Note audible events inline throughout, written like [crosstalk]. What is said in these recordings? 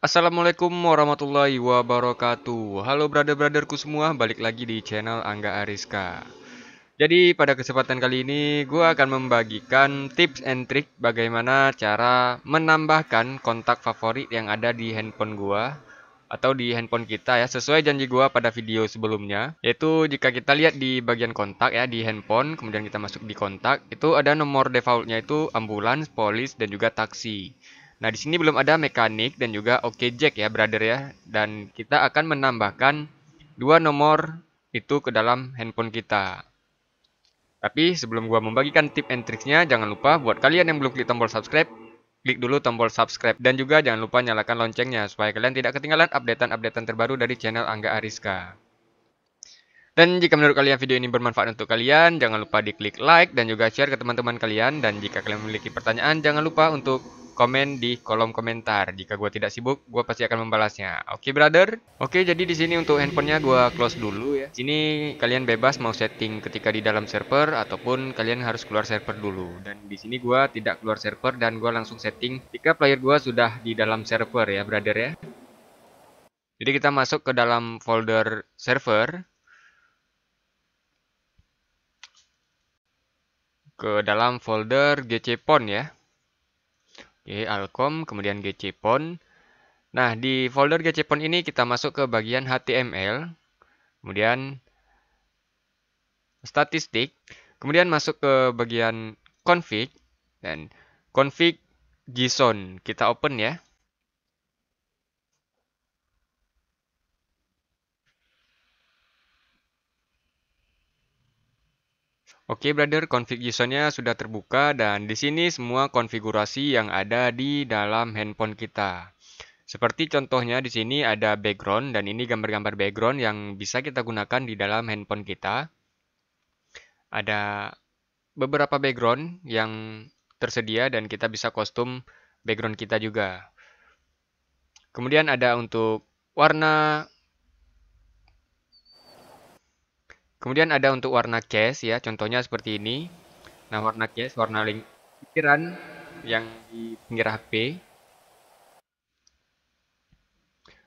Assalamualaikum warahmatullahi wabarakatuh Halo brother-brotherku semua, balik lagi di channel Angga Ariska Jadi pada kesempatan kali ini gue akan membagikan tips and trick bagaimana cara menambahkan kontak favorit yang ada di handphone gue atau di handphone kita ya sesuai janji gue pada video sebelumnya yaitu jika kita lihat di bagian kontak ya di handphone kemudian kita masuk di kontak itu ada nomor defaultnya itu ambulans, polis dan juga taksi Nah, di sini belum ada mekanik dan juga oke okay jack ya, brother ya. Dan kita akan menambahkan dua nomor itu ke dalam handphone kita. Tapi sebelum gua membagikan tip and triknya, jangan lupa buat kalian yang belum klik tombol subscribe, klik dulu tombol subscribe dan juga jangan lupa nyalakan loncengnya supaya kalian tidak ketinggalan updatean-updatean terbaru dari channel Angga Ariska. Dan jika menurut kalian video ini bermanfaat untuk kalian, jangan lupa diklik like dan juga share ke teman-teman kalian. Dan jika kalian memiliki pertanyaan, jangan lupa untuk komen di kolom komentar. Jika gue tidak sibuk, gue pasti akan membalasnya. Oke, okay, brother? Oke, okay, jadi di sini untuk handphonenya gue close dulu ya. Sini kalian bebas mau setting ketika di dalam server ataupun kalian harus keluar server dulu. Dan di sini gue tidak keluar server dan gue langsung setting jika player gue sudah di dalam server ya, brother ya. Jadi kita masuk ke dalam folder server. Ke dalam folder GC Pon ya. Oke, Alcom, kemudian GCPON. Nah, di folder GCPON ini kita masuk ke bagian HTML, kemudian statistik, kemudian masuk ke bagian config, dan config JSON. Kita open ya. Oke, okay, brother, config JSON-nya sudah terbuka dan di sini semua konfigurasi yang ada di dalam handphone kita. Seperti contohnya di sini ada background dan ini gambar-gambar background yang bisa kita gunakan di dalam handphone kita. Ada beberapa background yang tersedia dan kita bisa kostum background kita juga. Kemudian ada untuk warna Kemudian ada untuk warna case ya, contohnya seperti ini. Nah, warna case, warna link yang di pinggir HP.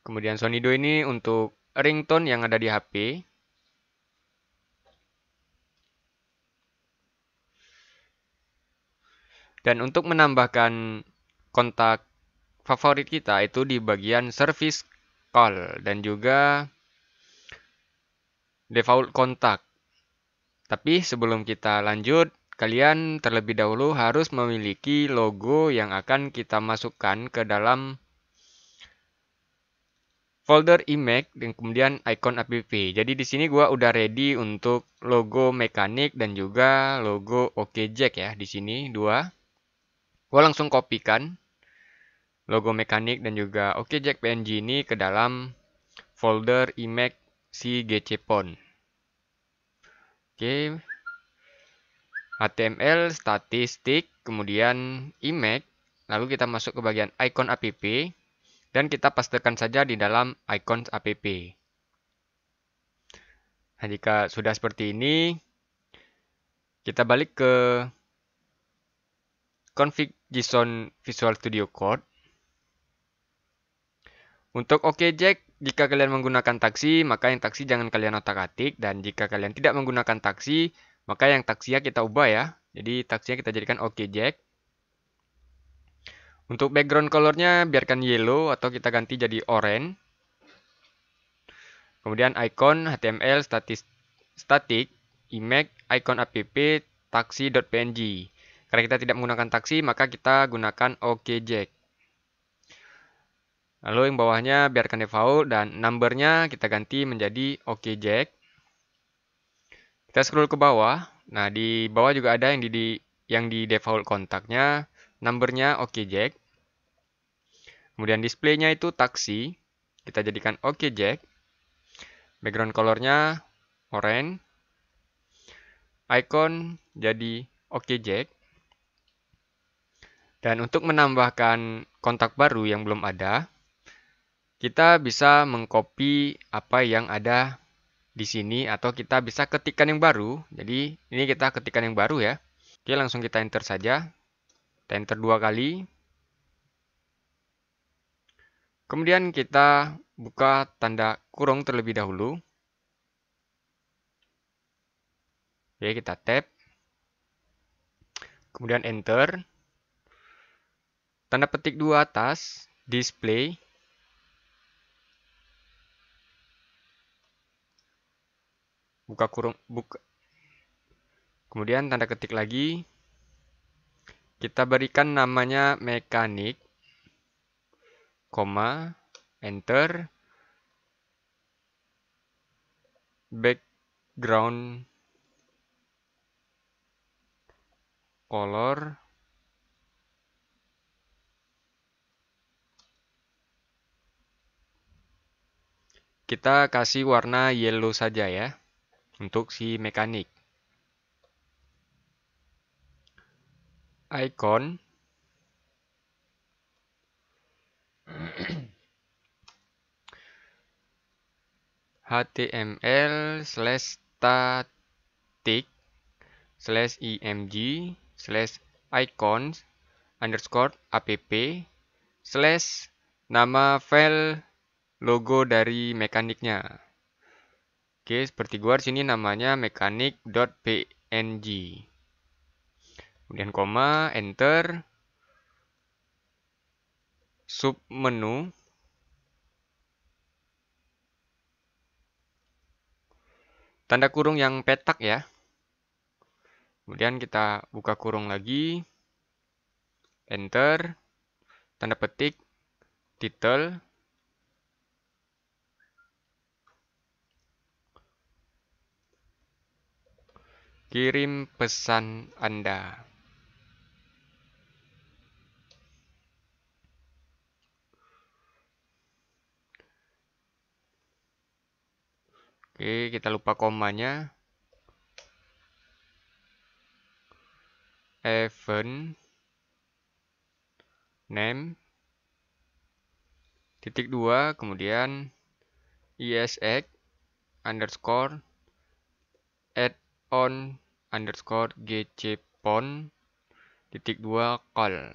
Kemudian Sonido ini untuk ringtone yang ada di HP. Dan untuk menambahkan kontak favorit kita itu di bagian service call dan juga default kontak. Tapi sebelum kita lanjut, kalian terlebih dahulu harus memiliki logo yang akan kita masukkan ke dalam folder image dan kemudian icon app. Jadi di sini gua udah ready untuk logo mekanik dan juga logo OKJack e ya di sini dua. Gua langsung kopikan logo mekanik dan juga OKJack e PNG ini ke dalam folder image si gcpon. Oke. HTML, statistik, kemudian image, lalu kita masuk ke bagian icon app dan kita pastikan saja di dalam icon app. Nah, jika sudah seperti ini, kita balik ke config JSON Visual Studio Code. Untuk OK Jack, jika kalian menggunakan taksi, maka yang taksi jangan kalian otak-atik. Dan jika kalian tidak menggunakan taksi, maka yang taksinya kita ubah ya. Jadi taksinya kita jadikan OK Jack. Untuk background colornya biarkan yellow atau kita ganti jadi orange. Kemudian icon HTML statis, static, image, icon app, taksi.png. Karena kita tidak menggunakan taksi, maka kita gunakan OK Jack. Lalu yang bawahnya biarkan default dan numbernya kita ganti menjadi OK Jack. Kita scroll ke bawah. Nah, di bawah juga ada yang di, di yang di default kontaknya, numbernya OK Jack. Kemudian displaynya itu taksi. Kita jadikan OK Jack. Background colornya orange. Icon jadi OK Jack. Dan untuk menambahkan kontak baru yang belum ada, kita bisa mengcopy apa yang ada di sini atau kita bisa ketikkan yang baru. Jadi ini kita ketikkan yang baru ya. Oke, langsung kita enter saja. Kita enter dua kali. Kemudian kita buka tanda kurung terlebih dahulu. Oke, kita tap. Kemudian enter. Tanda petik dua atas, display. buka kurung buka kemudian tanda ketik lagi kita berikan namanya mekanik koma enter background color kita kasih warna yellow saja ya untuk si mekanik. Icon html [clears throat] slash static slash img slash icons underscore app slash nama file logo dari mekaniknya. Oke, seperti gua sini namanya Png. Kemudian koma, enter. sub menu, Tanda kurung yang petak ya. Kemudian kita buka kurung lagi. Enter. Tanda petik. Title. Kirim pesan Anda. Oke, kita lupa komanya. Event name titik dua kemudian isx underscore add on underscore gcpon titik dua call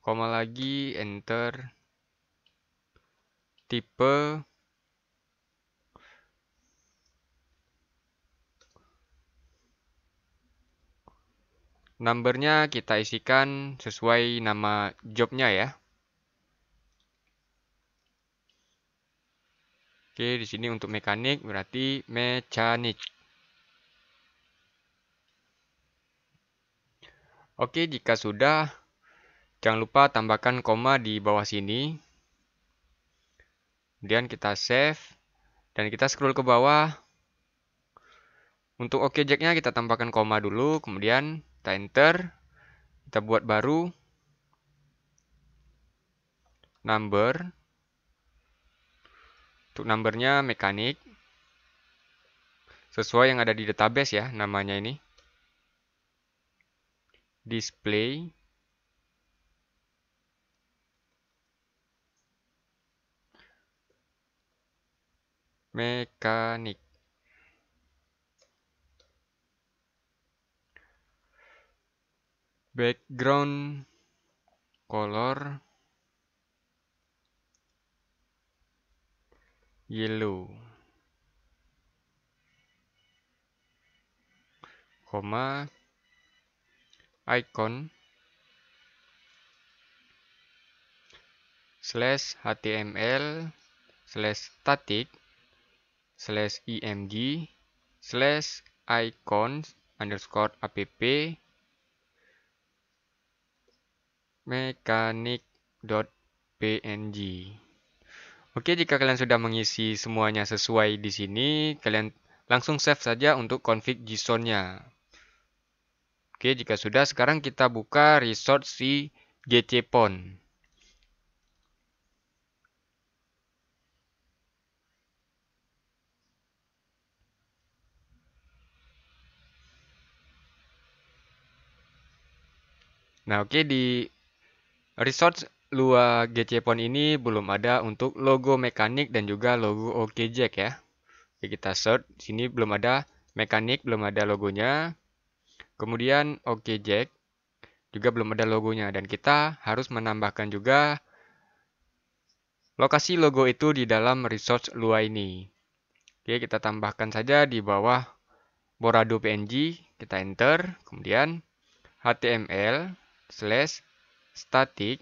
koma lagi enter tipe numbernya kita isikan sesuai nama jobnya ya Oke, di sini untuk mekanik berarti mechanic. Oke, jika sudah, jangan lupa tambahkan koma di bawah sini. Kemudian kita save, dan kita scroll ke bawah. Untuk Oke Jacknya kita tambahkan koma dulu, kemudian kita enter, kita buat baru, number, untuk numbernya mekanik, sesuai yang ada di database ya namanya ini display mekanik background color yellow koma icon slash html slash static slash img slash icons underscore app mechanic.png Oke, jika kalian sudah mengisi semuanya sesuai di sini, kalian langsung save saja untuk config JSON-nya. Oke, jika sudah, sekarang kita buka resource si GCPON. Nah, oke di resource luar GCPON ini belum ada untuk logo mekanik dan juga logo OKJack ya. Oke, kita search. Sini belum ada mekanik, belum ada logonya. Kemudian OK Jack juga belum ada logonya dan kita harus menambahkan juga lokasi logo itu di dalam resource Lua ini. Oke, kita tambahkan saja di bawah Borado PNG, kita enter, kemudian HTML slash static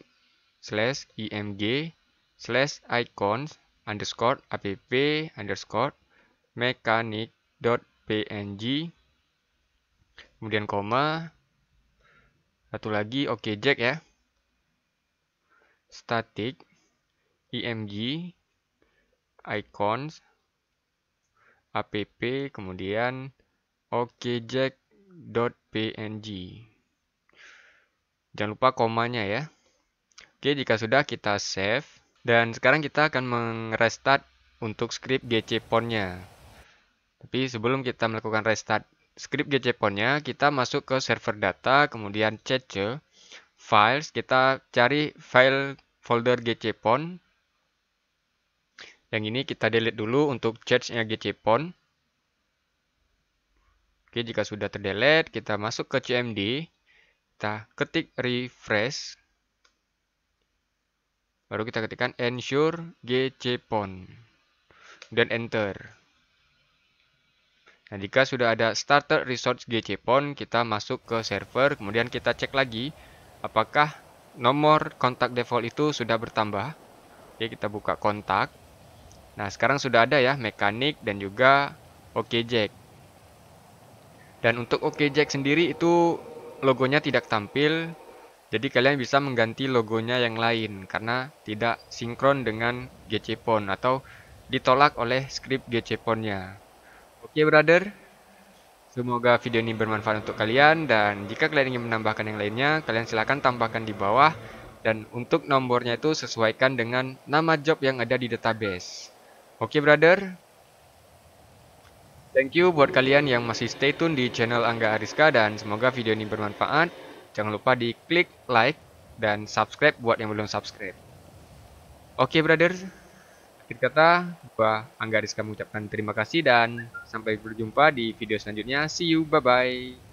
slash img slash icons underscore app underscore mechanic.png kemudian koma, satu lagi oke okay jack ya, static, img, icons, app, kemudian Oke okjack.png. Jangan lupa komanya ya. Oke, jika sudah kita save. Dan sekarang kita akan restart untuk script gcpon-nya. Tapi sebelum kita melakukan restart script gcpon-nya kita masuk ke server data, kemudian cc files, kita cari file folder gcpon. Yang ini kita delete dulu untuk charge-nya gcpon. Oke, jika sudah terdelete, kita masuk ke cmd, kita ketik refresh. Baru kita ketikkan ensure gcpon dan enter. Nah, jika sudah ada starter resource GC GCPON, kita masuk ke server, kemudian kita cek lagi apakah nomor kontak default itu sudah bertambah. Oke, kita buka kontak. Nah, sekarang sudah ada ya mekanik dan juga OKJack. Dan untuk OKJack sendiri itu logonya tidak tampil, jadi kalian bisa mengganti logonya yang lain karena tidak sinkron dengan GC GCPON atau ditolak oleh script GC GCPON-nya. Oke okay, brother, semoga video ini bermanfaat untuk kalian dan jika kalian ingin menambahkan yang lainnya, kalian silahkan tambahkan di bawah dan untuk nomornya itu sesuaikan dengan nama job yang ada di database. Oke okay, brother, thank you buat kalian yang masih stay tune di channel Angga Ariska dan semoga video ini bermanfaat. Jangan lupa di klik like dan subscribe buat yang belum subscribe. Oke okay, brother, Akhir kata, gua Anggaris kamu ucapkan terima kasih dan sampai berjumpa di video selanjutnya. See you, bye-bye.